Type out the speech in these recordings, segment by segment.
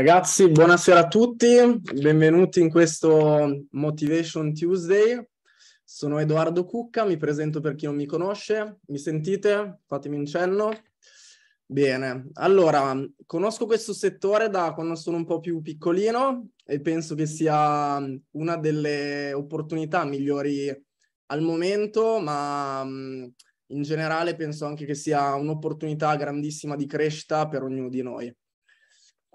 ragazzi, buonasera a tutti, benvenuti in questo Motivation Tuesday. Sono Edoardo Cucca, mi presento per chi non mi conosce. Mi sentite? Fatemi un cenno. Bene, allora, conosco questo settore da quando sono un po' più piccolino e penso che sia una delle opportunità migliori al momento, ma mm, in generale penso anche che sia un'opportunità grandissima di crescita per ognuno di noi.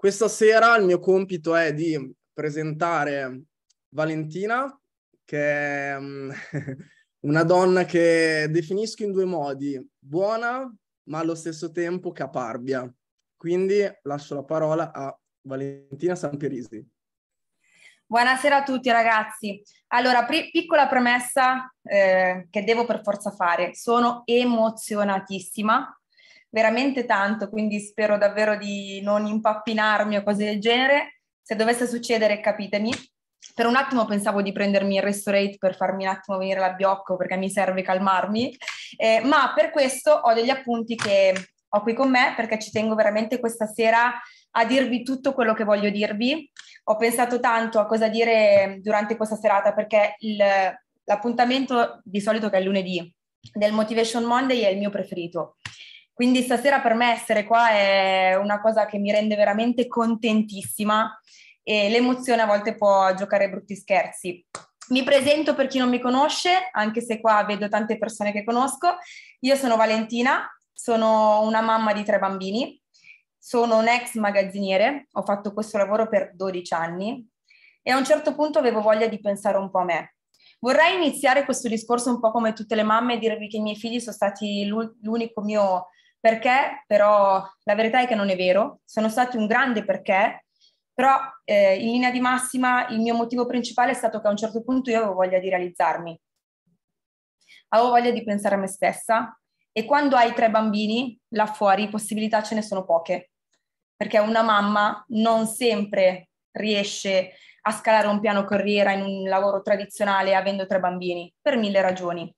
Questa sera il mio compito è di presentare Valentina, che è mm, una donna che definisco in due modi, buona ma allo stesso tempo caparbia. Quindi lascio la parola a Valentina Sampierisi. Buonasera a tutti ragazzi. Allora, pre- piccola premessa eh, che devo per forza fare. Sono emozionatissima veramente tanto, quindi spero davvero di non impappinarmi o cose del genere. Se dovesse succedere, capitemi. Per un attimo pensavo di prendermi il Restorate per farmi un attimo venire l'abbiocco perché mi serve calmarmi, eh, ma per questo ho degli appunti che ho qui con me perché ci tengo veramente questa sera a dirvi tutto quello che voglio dirvi. Ho pensato tanto a cosa dire durante questa serata perché il, l'appuntamento di solito che è lunedì del Motivation Monday è il mio preferito. Quindi stasera per me essere qua è una cosa che mi rende veramente contentissima e l'emozione a volte può giocare brutti scherzi. Mi presento per chi non mi conosce, anche se qua vedo tante persone che conosco. Io sono Valentina, sono una mamma di tre bambini, sono un ex magazziniere, ho fatto questo lavoro per 12 anni e a un certo punto avevo voglia di pensare un po' a me. Vorrei iniziare questo discorso un po' come tutte le mamme e dirvi che i miei figli sono stati l'unico mio perché, però la verità è che non è vero, sono stati un grande perché, però eh, in linea di massima il mio motivo principale è stato che a un certo punto io avevo voglia di realizzarmi, avevo voglia di pensare a me stessa e quando hai tre bambini là fuori possibilità ce ne sono poche, perché una mamma non sempre riesce a scalare un piano carriera in un lavoro tradizionale avendo tre bambini, per mille ragioni.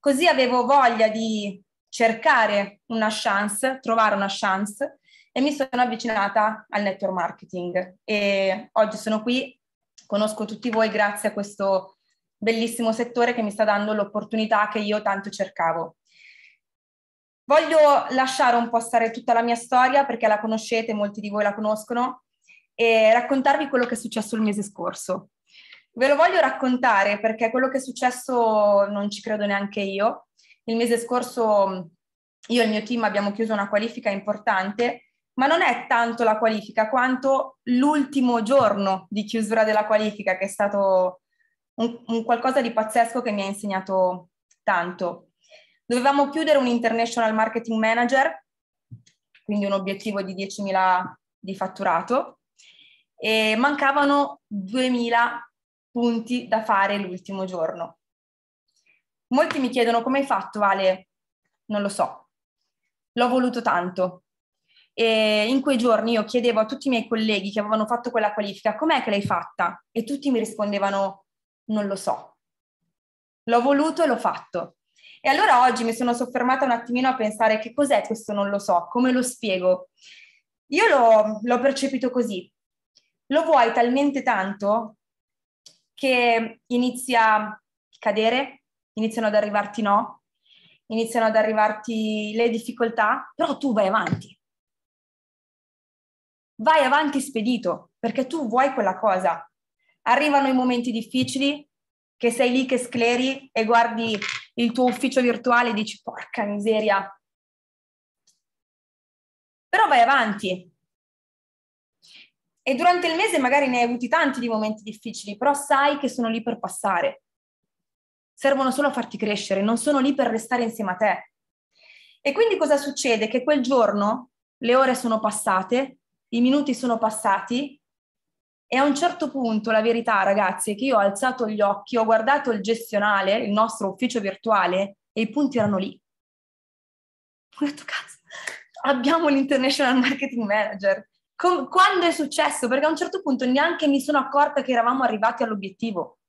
Così avevo voglia di cercare una chance, trovare una chance e mi sono avvicinata al network marketing e oggi sono qui, conosco tutti voi grazie a questo bellissimo settore che mi sta dando l'opportunità che io tanto cercavo. Voglio lasciare un po' stare tutta la mia storia perché la conoscete, molti di voi la conoscono, e raccontarvi quello che è successo il mese scorso. Ve lo voglio raccontare perché quello che è successo non ci credo neanche io, il mese scorso mm, io e il mio team abbiamo chiuso una qualifica importante, ma non è tanto la qualifica quanto l'ultimo giorno di chiusura della qualifica che è stato un, un qualcosa di pazzesco che mi ha insegnato tanto. Dovevamo chiudere un International Marketing Manager, quindi un obiettivo di 10.000 di fatturato, e mancavano 2.000 punti da fare l'ultimo giorno. Molti mi chiedono come hai fatto, Ale? Non lo so. L'ho voluto tanto. E in quei giorni io chiedevo a tutti i miei colleghi che avevano fatto quella qualifica, com'è che l'hai fatta? E tutti mi rispondevano, non lo so. L'ho voluto e l'ho fatto. E allora oggi mi sono soffermata un attimino a pensare che cos'è questo non lo so, come lo spiego. Io l'ho, l'ho percepito così. Lo vuoi talmente tanto che inizia a cadere, iniziano ad arrivarti no, iniziano ad arrivarti le difficoltà, però tu vai avanti. Vai avanti spedito, perché tu vuoi quella cosa. Arrivano i momenti difficili, che sei lì che scleri e guardi il tuo ufficio virtuale e dici porca miseria. Però vai avanti. E durante il mese magari ne hai avuti tanti di momenti difficili, però sai che sono lì per passare servono solo a farti crescere, non sono lì per restare insieme a te. E quindi cosa succede? Che quel giorno le ore sono passate, i minuti sono passati e a un certo punto la verità, ragazzi, è che io ho alzato gli occhi, ho guardato il gestionale, il nostro ufficio virtuale e i punti erano lì. Ho detto, cazzo, abbiamo l'International Marketing Manager. Com- quando è successo? Perché a un certo punto neanche mi sono accorta che eravamo arrivati all'obiettivo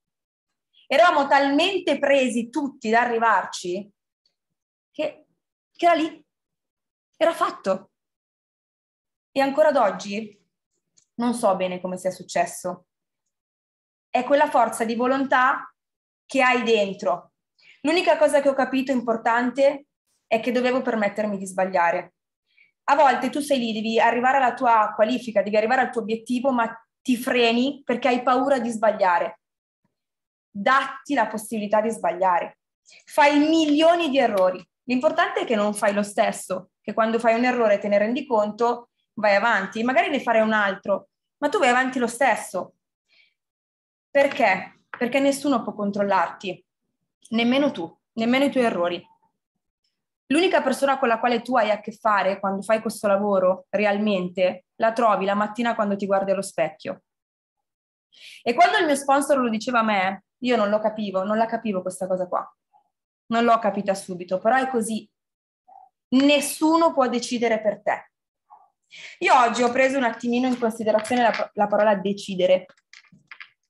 eravamo talmente presi tutti da arrivarci che, che era lì, era fatto. E ancora ad oggi non so bene come sia successo. È quella forza di volontà che hai dentro. L'unica cosa che ho capito importante è che dovevo permettermi di sbagliare. A volte tu sei lì, devi arrivare alla tua qualifica, devi arrivare al tuo obiettivo, ma ti freni perché hai paura di sbagliare datti la possibilità di sbagliare. Fai milioni di errori. L'importante è che non fai lo stesso, che quando fai un errore te ne rendi conto, vai avanti, magari ne farei un altro, ma tu vai avanti lo stesso. Perché? Perché nessuno può controllarti, nemmeno tu, nemmeno i tuoi errori. L'unica persona con la quale tu hai a che fare quando fai questo lavoro realmente la trovi la mattina quando ti guardi allo specchio. E quando il mio sponsor lo diceva a me, io non lo capivo, non la capivo questa cosa qua. Non l'ho capita subito, però è così. Nessuno può decidere per te. Io oggi ho preso un attimino in considerazione la, la parola decidere.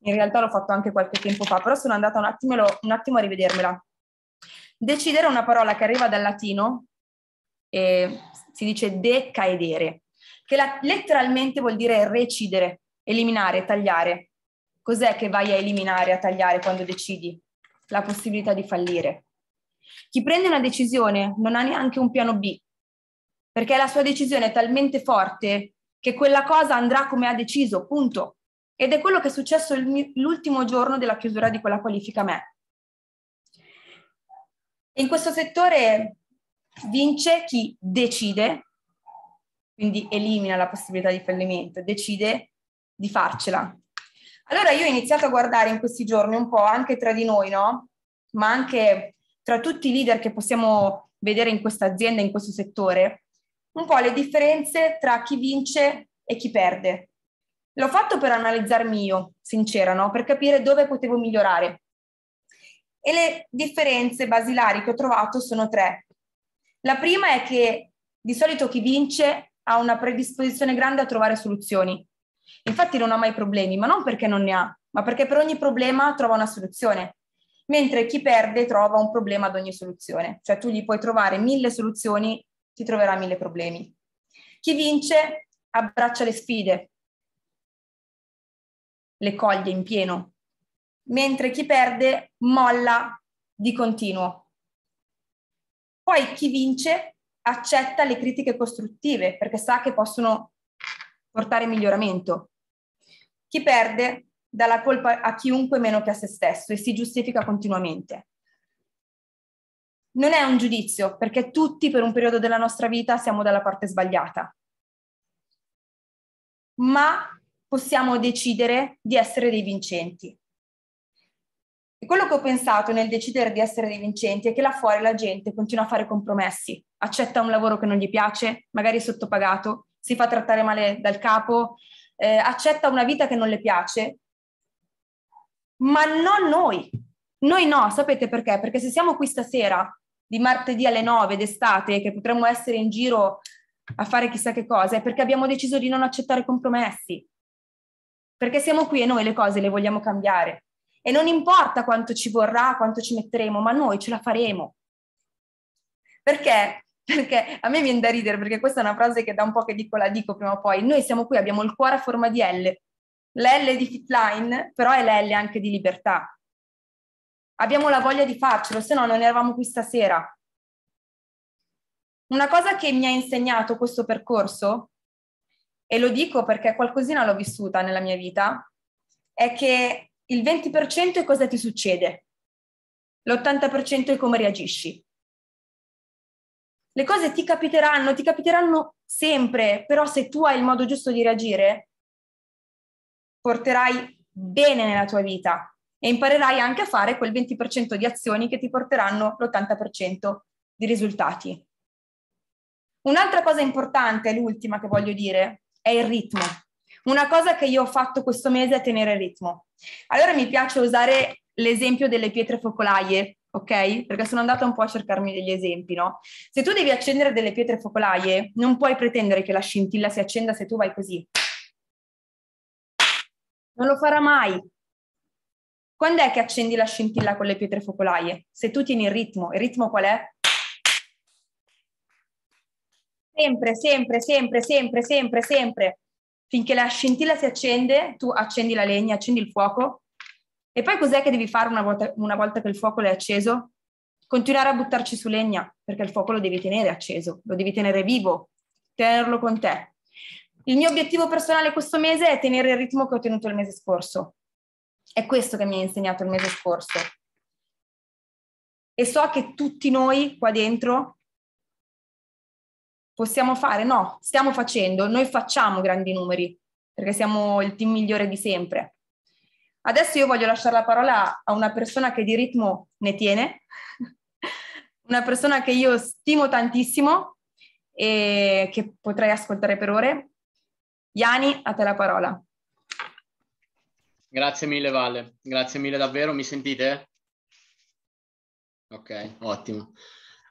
In realtà l'ho fatto anche qualche tempo fa, però sono andata un attimo, un attimo a rivedermela. Decidere è una parola che arriva dal latino e si dice decaedere, che la, letteralmente vuol dire recidere, eliminare, tagliare cos'è che vai a eliminare, a tagliare quando decidi? La possibilità di fallire. Chi prende una decisione non ha neanche un piano B, perché la sua decisione è talmente forte che quella cosa andrà come ha deciso, punto. Ed è quello che è successo l'ultimo giorno della chiusura di quella qualifica a me. In questo settore vince chi decide, quindi elimina la possibilità di fallimento, decide di farcela, allora io ho iniziato a guardare in questi giorni un po' anche tra di noi, no? Ma anche tra tutti i leader che possiamo vedere in questa azienda, in questo settore, un po' le differenze tra chi vince e chi perde. L'ho fatto per analizzarmi io, sincera, no? Per capire dove potevo migliorare. E le differenze basilari che ho trovato sono tre. La prima è che di solito chi vince ha una predisposizione grande a trovare soluzioni, Infatti non ha mai problemi, ma non perché non ne ha, ma perché per ogni problema trova una soluzione. Mentre chi perde trova un problema ad ogni soluzione. Cioè tu gli puoi trovare mille soluzioni, ti troverà mille problemi. Chi vince abbraccia le sfide, le coglie in pieno, mentre chi perde molla di continuo. Poi chi vince accetta le critiche costruttive perché sa che possono portare miglioramento. Chi perde dà la colpa a chiunque meno che a se stesso e si giustifica continuamente. Non è un giudizio, perché tutti per un periodo della nostra vita siamo dalla parte sbagliata, ma possiamo decidere di essere dei vincenti. E quello che ho pensato nel decidere di essere dei vincenti è che là fuori la gente continua a fare compromessi, accetta un lavoro che non gli piace, magari sottopagato, si fa trattare male dal capo, eh, accetta una vita che non le piace, ma non noi. Noi no, sapete perché? Perché se siamo qui stasera, di martedì alle 9 d'estate, che potremmo essere in giro a fare chissà che cosa, è perché abbiamo deciso di non accettare compromessi. Perché siamo qui e noi le cose le vogliamo cambiare. E non importa quanto ci vorrà, quanto ci metteremo, ma noi ce la faremo. Perché perché a me viene da ridere, perché questa è una frase che da un po' che dico la dico prima o poi. Noi siamo qui, abbiamo il cuore a forma di L. L'L di fitline, però è l'L anche di libertà. Abbiamo la voglia di farcelo, se no non eravamo qui stasera. Una cosa che mi ha insegnato questo percorso, e lo dico perché qualcosina l'ho vissuta nella mia vita, è che il 20% è cosa ti succede, l'80% è come reagisci le cose ti capiteranno, ti capiteranno sempre, però se tu hai il modo giusto di reagire, porterai bene nella tua vita e imparerai anche a fare quel 20% di azioni che ti porteranno l'80% di risultati. Un'altra cosa importante, l'ultima che voglio dire, è il ritmo. Una cosa che io ho fatto questo mese è tenere il ritmo. Allora mi piace usare l'esempio delle pietre focolaie ok? Perché sono andata un po' a cercarmi degli esempi, no? Se tu devi accendere delle pietre focolaie, non puoi pretendere che la scintilla si accenda se tu vai così. Non lo farà mai. Quando è che accendi la scintilla con le pietre focolaie? Se tu tieni il ritmo. Il ritmo qual è? Sempre, sempre, sempre, sempre, sempre, sempre. Finché la scintilla si accende, tu accendi la legna, accendi il fuoco e poi cos'è che devi fare una volta, una volta che il fuoco è acceso? Continuare a buttarci su legna, perché il fuoco lo devi tenere acceso, lo devi tenere vivo, tenerlo con te. Il mio obiettivo personale questo mese è tenere il ritmo che ho tenuto il mese scorso. È questo che mi ha insegnato il mese scorso. E so che tutti noi qua dentro possiamo fare, no, stiamo facendo, noi facciamo grandi numeri, perché siamo il team migliore di sempre. Adesso io voglio lasciare la parola a una persona che di ritmo ne tiene, una persona che io stimo tantissimo e che potrei ascoltare per ore. Iani, a te la parola. Grazie mille Vale, grazie mille davvero, mi sentite? Ok, ottimo.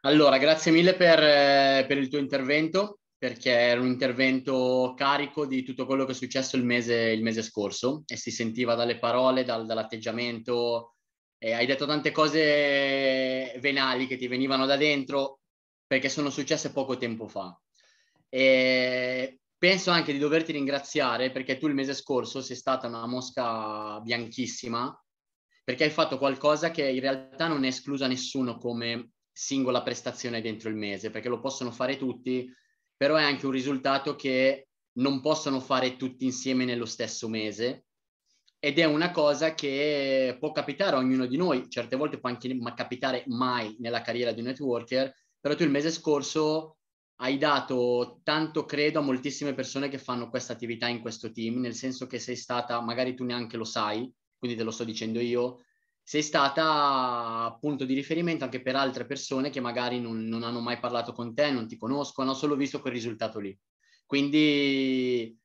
Allora, grazie mille per, eh, per il tuo intervento perché era un intervento carico di tutto quello che è successo il mese, il mese scorso e si sentiva dalle parole, dal, dall'atteggiamento. Eh, hai detto tante cose venali che ti venivano da dentro perché sono successe poco tempo fa. E penso anche di doverti ringraziare perché tu il mese scorso sei stata una mosca bianchissima perché hai fatto qualcosa che in realtà non è esclusa a nessuno come singola prestazione dentro il mese, perché lo possono fare tutti, però è anche un risultato che non possono fare tutti insieme nello stesso mese ed è una cosa che può capitare a ognuno di noi, certe volte può anche ma capitare mai nella carriera di un networker, però tu il mese scorso hai dato tanto credo a moltissime persone che fanno questa attività in questo team, nel senso che sei stata, magari tu neanche lo sai, quindi te lo sto dicendo io, sei stata appunto di riferimento anche per altre persone che magari non, non hanno mai parlato con te, non ti conoscono, hanno solo visto quel risultato lì. Quindi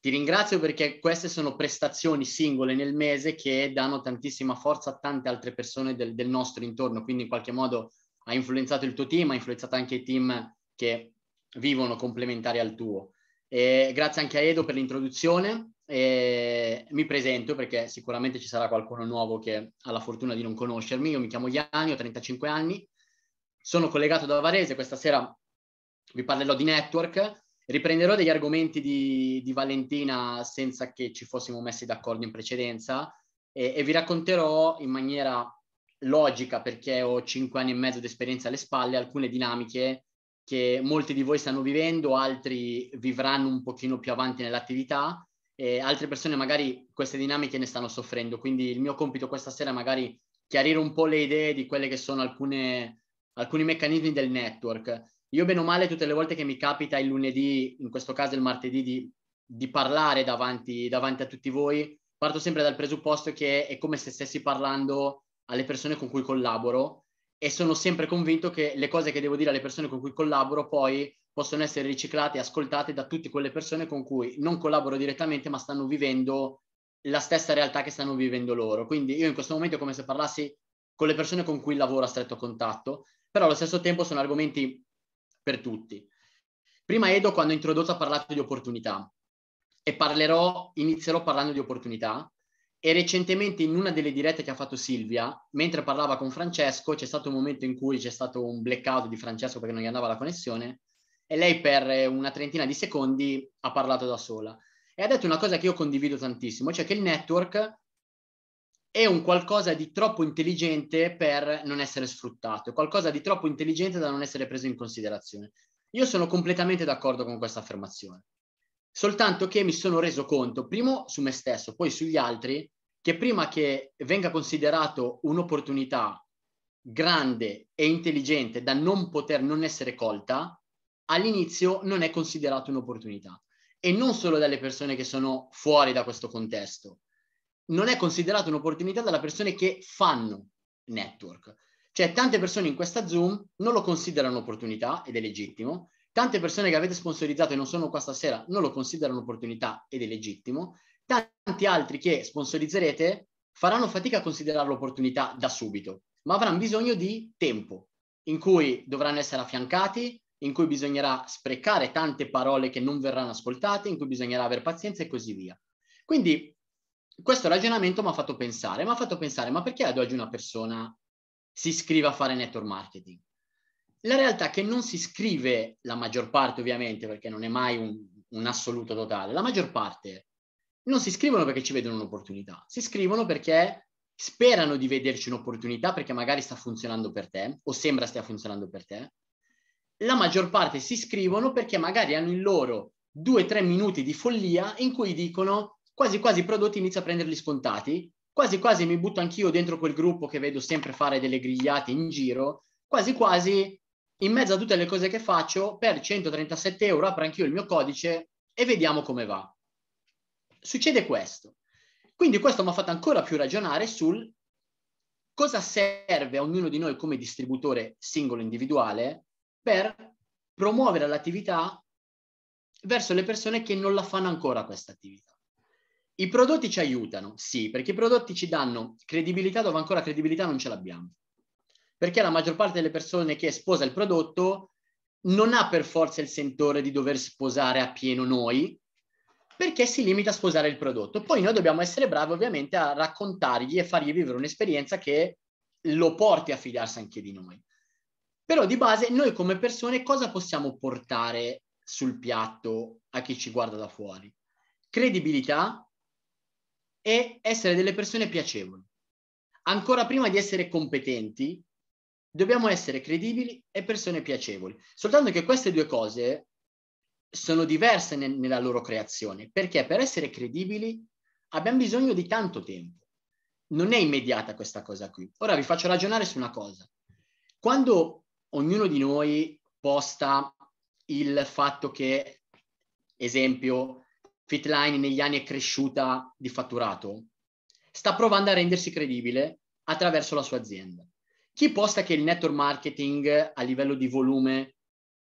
ti ringrazio perché queste sono prestazioni singole nel mese che danno tantissima forza a tante altre persone del, del nostro intorno, quindi in qualche modo ha influenzato il tuo team, ha influenzato anche i team che vivono complementari al tuo. E grazie anche a Edo per l'introduzione e mi presento perché sicuramente ci sarà qualcuno nuovo che ha la fortuna di non conoscermi. Io mi chiamo Gianni, ho 35 anni, sono collegato da Varese. Questa sera vi parlerò di network. Riprenderò degli argomenti di, di Valentina senza che ci fossimo messi d'accordo in precedenza e, e vi racconterò in maniera logica, perché ho 5 anni e mezzo di esperienza alle spalle, alcune dinamiche che molti di voi stanno vivendo, altri vivranno un pochino più avanti nell'attività e altre persone magari queste dinamiche ne stanno soffrendo. Quindi il mio compito questa sera è magari chiarire un po' le idee di quelle che sono alcune, alcuni meccanismi del network. Io bene o male tutte le volte che mi capita il lunedì, in questo caso il martedì, di, di parlare davanti, davanti a tutti voi, parto sempre dal presupposto che è come se stessi parlando alle persone con cui collaboro e sono sempre convinto che le cose che devo dire alle persone con cui collaboro poi possono essere riciclate e ascoltate da tutte quelle persone con cui non collaboro direttamente ma stanno vivendo la stessa realtà che stanno vivendo loro. Quindi io in questo momento è come se parlassi con le persone con cui lavoro a stretto contatto, però allo stesso tempo sono argomenti per tutti. Prima Edo quando ho introdotto ha parlato di opportunità e parlerò, inizierò parlando di opportunità e recentemente in una delle dirette che ha fatto Silvia, mentre parlava con Francesco, c'è stato un momento in cui c'è stato un blackout di Francesco perché non gli andava la connessione e lei per eh, una trentina di secondi ha parlato da sola. E ha detto una cosa che io condivido tantissimo, cioè che il network è un qualcosa di troppo intelligente per non essere sfruttato, è qualcosa di troppo intelligente da non essere preso in considerazione. Io sono completamente d'accordo con questa affermazione, soltanto che mi sono reso conto, prima su me stesso, poi sugli altri, che prima che venga considerato un'opportunità grande e intelligente da non poter non essere colta, all'inizio non è considerato un'opportunità e non solo dalle persone che sono fuori da questo contesto. Non è considerato un'opportunità dalle persone che fanno network. Cioè tante persone in questa Zoom non lo considerano un'opportunità ed è legittimo, tante persone che avete sponsorizzato e non sono qua stasera non lo considerano un'opportunità ed è legittimo, tanti altri che sponsorizzerete faranno fatica a considerare l'opportunità da subito, ma avranno bisogno di tempo in cui dovranno essere affiancati, in cui bisognerà sprecare tante parole che non verranno ascoltate, in cui bisognerà avere pazienza e così via. Quindi questo ragionamento mi ha fatto pensare, mi ha fatto pensare, ma perché ad oggi una persona si iscrive a fare network marketing? La realtà è che non si scrive la maggior parte, ovviamente, perché non è mai un, un assoluto totale, la maggior parte non si scrivono perché ci vedono un'opportunità, si scrivono perché sperano di vederci un'opportunità perché magari sta funzionando per te o sembra stia funzionando per te la maggior parte si iscrivono perché magari hanno il loro due o tre minuti di follia in cui dicono quasi quasi i prodotti inizio a prenderli scontati, quasi quasi mi butto anch'io dentro quel gruppo che vedo sempre fare delle grigliate in giro, quasi quasi in mezzo a tutte le cose che faccio per 137 euro apro anch'io il mio codice e vediamo come va. Succede questo. Quindi questo mi ha fatto ancora più ragionare sul cosa serve a ognuno di noi come distributore singolo individuale per promuovere l'attività verso le persone che non la fanno ancora questa attività. I prodotti ci aiutano, sì, perché i prodotti ci danno credibilità dove ancora credibilità non ce l'abbiamo. Perché la maggior parte delle persone che sposa il prodotto non ha per forza il sentore di dover sposare a pieno noi, perché si limita a sposare il prodotto. Poi noi dobbiamo essere bravi ovviamente a raccontargli e fargli vivere un'esperienza che lo porti a fidarsi anche di noi. Però di base noi come persone cosa possiamo portare sul piatto a chi ci guarda da fuori? Credibilità e essere delle persone piacevoli. Ancora prima di essere competenti, dobbiamo essere credibili e persone piacevoli. Soltanto che queste due cose sono diverse nel, nella loro creazione, perché per essere credibili abbiamo bisogno di tanto tempo. Non è immediata questa cosa qui. Ora vi faccio ragionare su una cosa. Quando ognuno di noi posta il fatto che, esempio, Fitline negli anni è cresciuta di fatturato, sta provando a rendersi credibile attraverso la sua azienda. Chi posta che il network marketing a livello di volume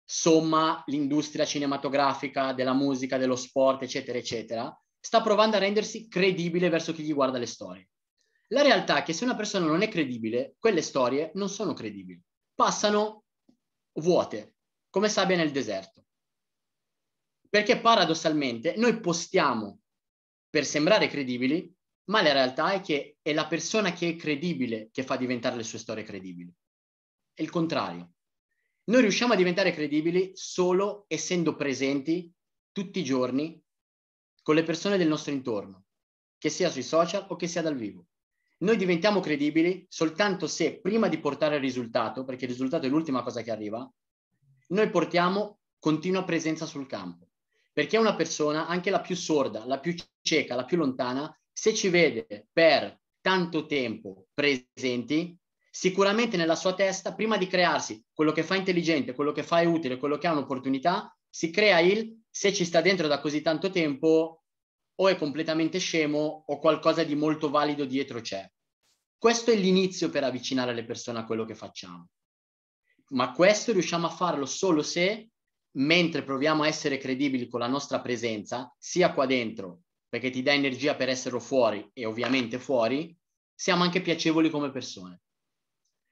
somma l'industria cinematografica, della musica, dello sport, eccetera, eccetera, sta provando a rendersi credibile verso chi gli guarda le storie. La realtà è che se una persona non è credibile, quelle storie non sono credibili passano vuote, come sabbia nel deserto. Perché paradossalmente noi postiamo per sembrare credibili, ma la realtà è che è la persona che è credibile che fa diventare le sue storie credibili. È il contrario. Noi riusciamo a diventare credibili solo essendo presenti tutti i giorni con le persone del nostro intorno, che sia sui social o che sia dal vivo. Noi diventiamo credibili soltanto se prima di portare il risultato, perché il risultato è l'ultima cosa che arriva, noi portiamo continua presenza sul campo. Perché una persona, anche la più sorda, la più cieca, la più lontana, se ci vede per tanto tempo presenti, sicuramente nella sua testa, prima di crearsi quello che fa intelligente, quello che fa è utile, quello che ha un'opportunità, si crea il se ci sta dentro da così tanto tempo, o è completamente scemo o qualcosa di molto valido dietro c'è. Questo è l'inizio per avvicinare le persone a quello che facciamo. Ma questo riusciamo a farlo solo se, mentre proviamo a essere credibili con la nostra presenza, sia qua dentro, perché ti dà energia per esserlo fuori e ovviamente fuori, siamo anche piacevoli come persone.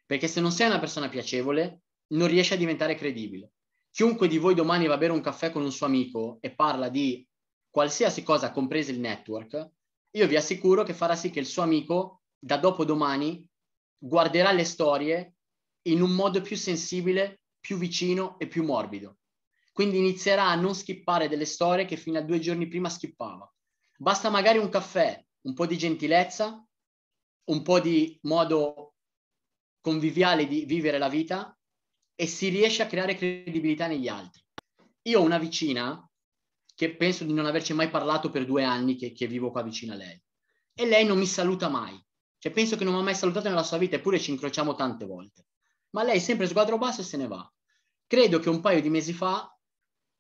Perché se non sei una persona piacevole, non riesci a diventare credibile. Chiunque di voi domani va a bere un caffè con un suo amico e parla di qualsiasi cosa, comprese il network, io vi assicuro che farà sì che il suo amico da dopodomani guarderà le storie in un modo più sensibile, più vicino e più morbido. Quindi inizierà a non skippare delle storie che fino a due giorni prima skippava. Basta magari un caffè, un po' di gentilezza, un po' di modo conviviale di vivere la vita e si riesce a creare credibilità negli altri. Io ho una vicina che penso di non averci mai parlato per due anni che, che vivo qua vicino a lei. E lei non mi saluta mai. Cioè, penso che non mi ha mai salutato nella sua vita, eppure ci incrociamo tante volte. Ma lei sempre sguardo basso e se ne va. Credo che un paio di mesi fa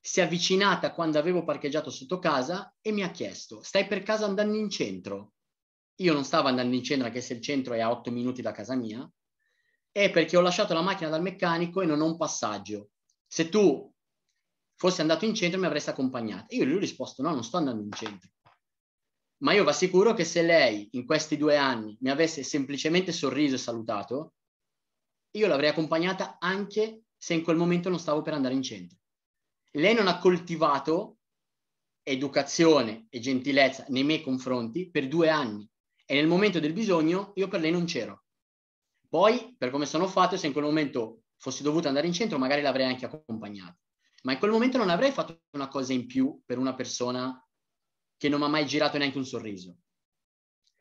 si è avvicinata quando avevo parcheggiato sotto casa e mi ha chiesto: Stai per casa andando in centro? Io non stavo andando in centro, anche se il centro è a otto minuti da casa mia, è perché ho lasciato la macchina dal meccanico e non ho un passaggio. Se tu fossi andato in centro mi avresti accompagnata. Io gli ho risposto no, non sto andando in centro. Ma io vi assicuro che se lei in questi due anni mi avesse semplicemente sorriso e salutato, io l'avrei accompagnata anche se in quel momento non stavo per andare in centro. Lei non ha coltivato educazione e gentilezza nei miei confronti per due anni e nel momento del bisogno io per lei non c'ero. Poi, per come sono fatto, se in quel momento fossi dovuto andare in centro, magari l'avrei anche accompagnata ma in quel momento non avrei fatto una cosa in più per una persona che non mi ha mai girato neanche un sorriso.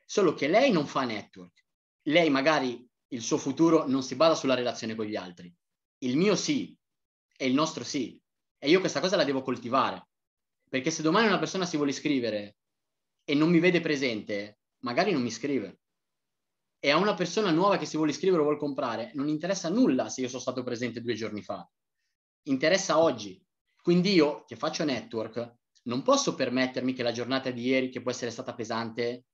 Solo che lei non fa network. Lei magari il suo futuro non si basa sulla relazione con gli altri. Il mio sì e il nostro sì. E io questa cosa la devo coltivare. Perché se domani una persona si vuole iscrivere e non mi vede presente, magari non mi scrive. E a una persona nuova che si vuole iscrivere o vuole comprare, non interessa nulla se io sono stato presente due giorni fa interessa oggi. Quindi io che faccio network non posso permettermi che la giornata di ieri, che può essere stata pesante,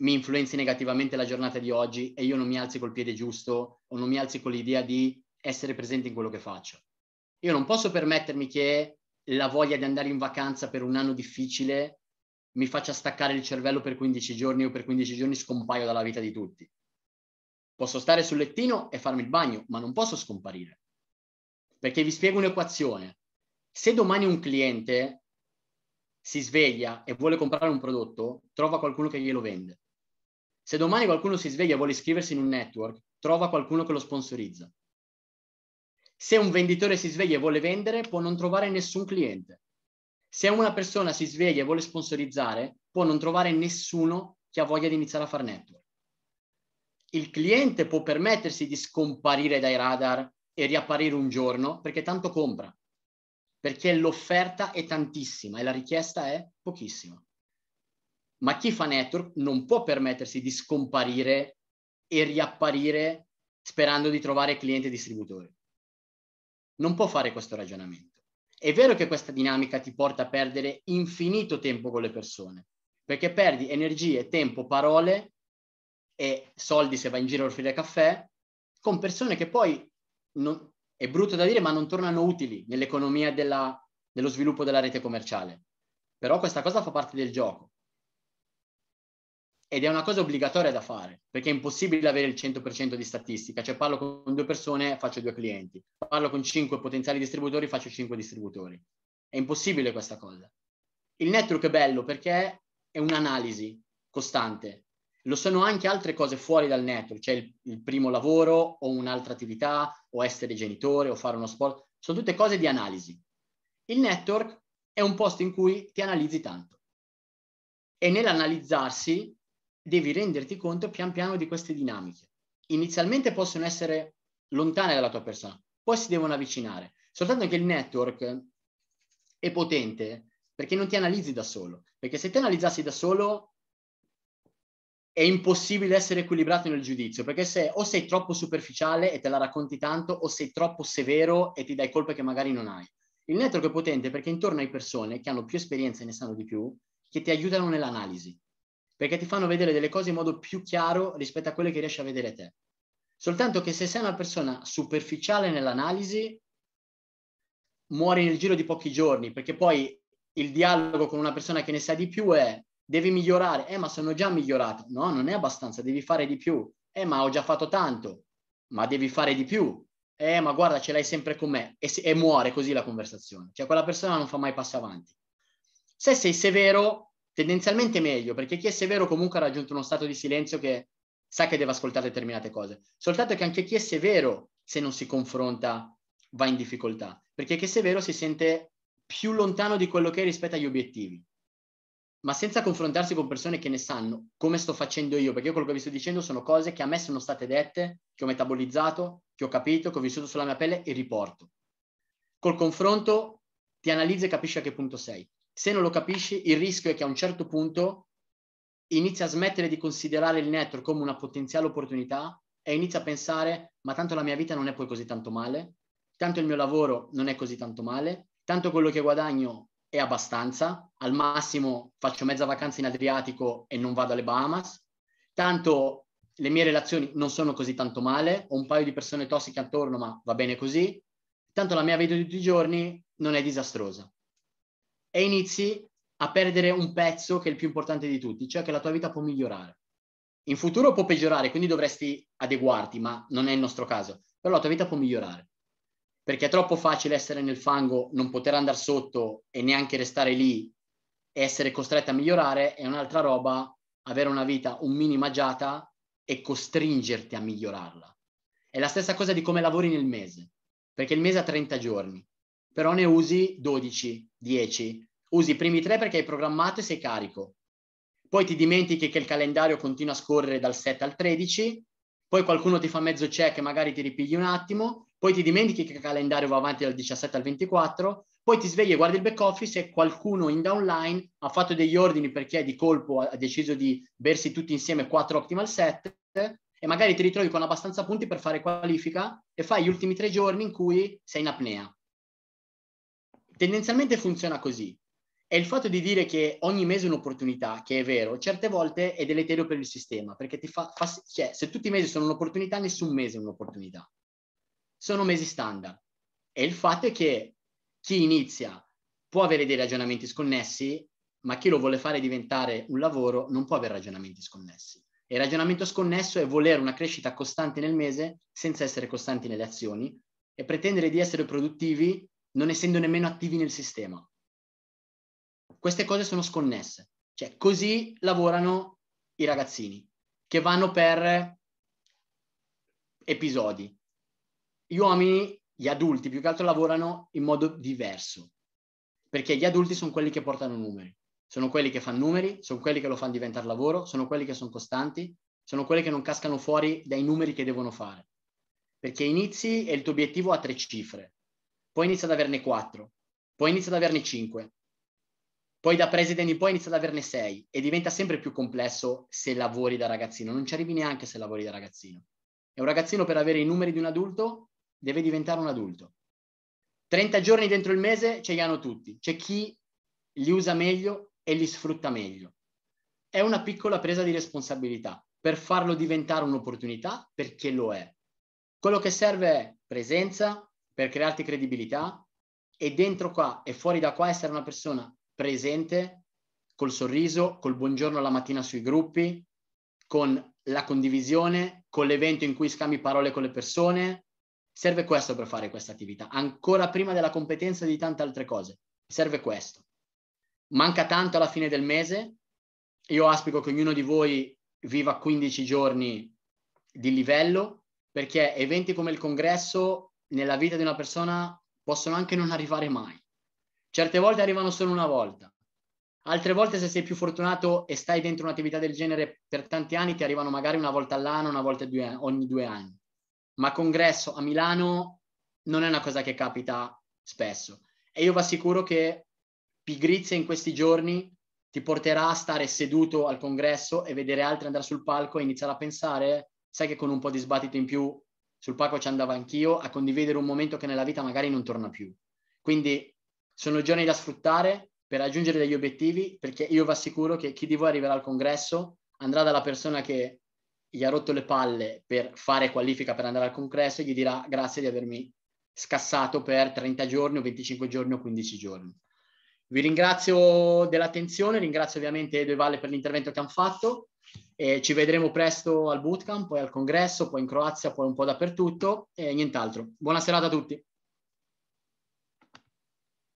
mi influenzi negativamente la giornata di oggi e io non mi alzi col piede giusto o non mi alzi con l'idea di essere presente in quello che faccio. Io non posso permettermi che la voglia di andare in vacanza per un anno difficile mi faccia staccare il cervello per 15 giorni o per 15 giorni scompaio dalla vita di tutti. Posso stare sul lettino e farmi il bagno, ma non posso scomparire. Perché vi spiego un'equazione. Se domani un cliente si sveglia e vuole comprare un prodotto, trova qualcuno che glielo vende. Se domani qualcuno si sveglia e vuole iscriversi in un network, trova qualcuno che lo sponsorizza. Se un venditore si sveglia e vuole vendere, può non trovare nessun cliente. Se una persona si sveglia e vuole sponsorizzare, può non trovare nessuno che ha voglia di iniziare a fare network. Il cliente può permettersi di scomparire dai radar e riapparire un giorno perché tanto compra, perché l'offerta è tantissima e la richiesta è pochissima. Ma chi fa network non può permettersi di scomparire e riapparire sperando di trovare cliente distributore. Non può fare questo ragionamento. È vero che questa dinamica ti porta a perdere infinito tempo con le persone, perché perdi energie, tempo, parole e soldi se vai in giro a offrire caffè con persone che poi non, è brutto da dire, ma non tornano utili nell'economia della, dello sviluppo della rete commerciale. Però questa cosa fa parte del gioco. Ed è una cosa obbligatoria da fare, perché è impossibile avere il 100% di statistica. Cioè parlo con due persone, faccio due clienti. Parlo con cinque potenziali distributori, faccio cinque distributori. È impossibile questa cosa. Il network è bello perché è un'analisi costante. Lo sono anche altre cose fuori dal network, cioè il, il primo lavoro o un'altra attività o essere genitore o fare uno sport, sono tutte cose di analisi. Il network è un posto in cui ti analizzi tanto e nell'analizzarsi devi renderti conto pian piano di queste dinamiche. Inizialmente possono essere lontane dalla tua persona, poi si devono avvicinare. Soltanto che il network è potente perché non ti analizzi da solo, perché se ti analizzassi da solo è impossibile essere equilibrato nel giudizio, perché se o sei troppo superficiale e te la racconti tanto, o sei troppo severo e ti dai colpe che magari non hai. Il network è potente perché intorno hai persone che hanno più esperienza e ne sanno di più, che ti aiutano nell'analisi, perché ti fanno vedere delle cose in modo più chiaro rispetto a quelle che riesci a vedere te. Soltanto che se sei una persona superficiale nell'analisi, muori nel giro di pochi giorni, perché poi il dialogo con una persona che ne sa di più è devi migliorare, eh ma sono già migliorato, no non è abbastanza, devi fare di più, eh ma ho già fatto tanto, ma devi fare di più, eh ma guarda ce l'hai sempre con me e, se, e muore così la conversazione, cioè quella persona non fa mai passi avanti. Se sei severo, tendenzialmente meglio, perché chi è severo comunque ha raggiunto uno stato di silenzio che sa che deve ascoltare determinate cose, soltanto che anche chi è severo, se non si confronta, va in difficoltà, perché chi è severo si sente più lontano di quello che è rispetto agli obiettivi ma senza confrontarsi con persone che ne sanno, come sto facendo io, perché io quello che vi sto dicendo sono cose che a me sono state dette, che ho metabolizzato, che ho capito, che ho vissuto sulla mia pelle e riporto. Col confronto ti analizzi e capisci a che punto sei. Se non lo capisci, il rischio è che a un certo punto inizi a smettere di considerare il network come una potenziale opportunità e inizi a pensare, ma tanto la mia vita non è poi così tanto male, tanto il mio lavoro non è così tanto male, tanto quello che guadagno è abbastanza, al massimo faccio mezza vacanza in Adriatico e non vado alle Bahamas, tanto le mie relazioni non sono così tanto male, ho un paio di persone tossiche attorno ma va bene così, tanto la mia vita di tutti i giorni non è disastrosa. E inizi a perdere un pezzo che è il più importante di tutti, cioè che la tua vita può migliorare. In futuro può peggiorare, quindi dovresti adeguarti, ma non è il nostro caso, però la tua vita può migliorare perché è troppo facile essere nel fango, non poter andare sotto e neanche restare lì e essere costretti a migliorare, è un'altra roba avere una vita un minimo agiata e costringerti a migliorarla. È la stessa cosa di come lavori nel mese, perché il mese ha 30 giorni, però ne usi 12, 10, usi i primi tre perché hai programmato e sei carico. Poi ti dimentichi che il calendario continua a scorrere dal 7 al 13, poi qualcuno ti fa mezzo check e magari ti ripigli un attimo, poi ti dimentichi che il calendario va avanti dal 17 al 24, poi ti svegli e guardi il back office e qualcuno in downline ha fatto degli ordini perché di colpo ha deciso di bersi tutti insieme 4 optimal set e magari ti ritrovi con abbastanza punti per fare qualifica e fai gli ultimi tre giorni in cui sei in apnea. Tendenzialmente funziona così. E il fatto di dire che ogni mese è un'opportunità, che è vero, certe volte è deleterio per il sistema, perché ti fa, fa cioè, se tutti i mesi sono un'opportunità, nessun mese è un'opportunità sono mesi standard. E il fatto è che chi inizia può avere dei ragionamenti sconnessi, ma chi lo vuole fare diventare un lavoro non può avere ragionamenti sconnessi. E il ragionamento sconnesso è volere una crescita costante nel mese senza essere costanti nelle azioni e pretendere di essere produttivi non essendo nemmeno attivi nel sistema. Queste cose sono sconnesse. Cioè, così lavorano i ragazzini che vanno per episodi gli uomini, gli adulti più che altro lavorano in modo diverso, perché gli adulti sono quelli che portano numeri, sono quelli che fanno numeri, sono quelli che lo fanno diventare lavoro, sono quelli che sono costanti, sono quelli che non cascano fuori dai numeri che devono fare. Perché inizi e il tuo obiettivo ha tre cifre, poi inizi ad averne quattro, poi inizi ad averne cinque, poi da presidente in poi inizi ad averne sei e diventa sempre più complesso se lavori da ragazzino, non ci arrivi neanche se lavori da ragazzino. E un ragazzino per avere i numeri di un adulto deve diventare un adulto. 30 giorni dentro il mese ce li hanno tutti, c'è chi li usa meglio e li sfrutta meglio. È una piccola presa di responsabilità per farlo diventare un'opportunità perché lo è. Quello che serve è presenza per crearti credibilità e dentro qua e fuori da qua essere una persona presente col sorriso, col buongiorno la mattina sui gruppi, con la condivisione, con l'evento in cui scambi parole con le persone, Serve questo per fare questa attività, ancora prima della competenza e di tante altre cose. Serve questo. Manca tanto alla fine del mese. Io aspico che ognuno di voi viva 15 giorni di livello, perché eventi come il congresso nella vita di una persona possono anche non arrivare mai. Certe volte arrivano solo una volta. Altre volte, se sei più fortunato e stai dentro un'attività del genere per tanti anni, ti arrivano magari una volta all'anno, una volta due, ogni due anni ma congresso a Milano non è una cosa che capita spesso. E io vi assicuro che pigrizia in questi giorni ti porterà a stare seduto al congresso e vedere altri andare sul palco e iniziare a pensare, sai che con un po' di sbattito in più sul palco ci andavo anch'io, a condividere un momento che nella vita magari non torna più. Quindi sono giorni da sfruttare per raggiungere degli obiettivi, perché io vi assicuro che chi di voi arriverà al congresso andrà dalla persona che gli ha rotto le palle per fare qualifica per andare al congresso e gli dirà grazie di avermi scassato per 30 giorni o 25 giorni o 15 giorni. Vi ringrazio dell'attenzione, ringrazio ovviamente Edo e Valle per l'intervento che hanno fatto e ci vedremo presto al bootcamp, poi al congresso, poi in Croazia, poi un po' dappertutto e nient'altro. Buona serata a tutti.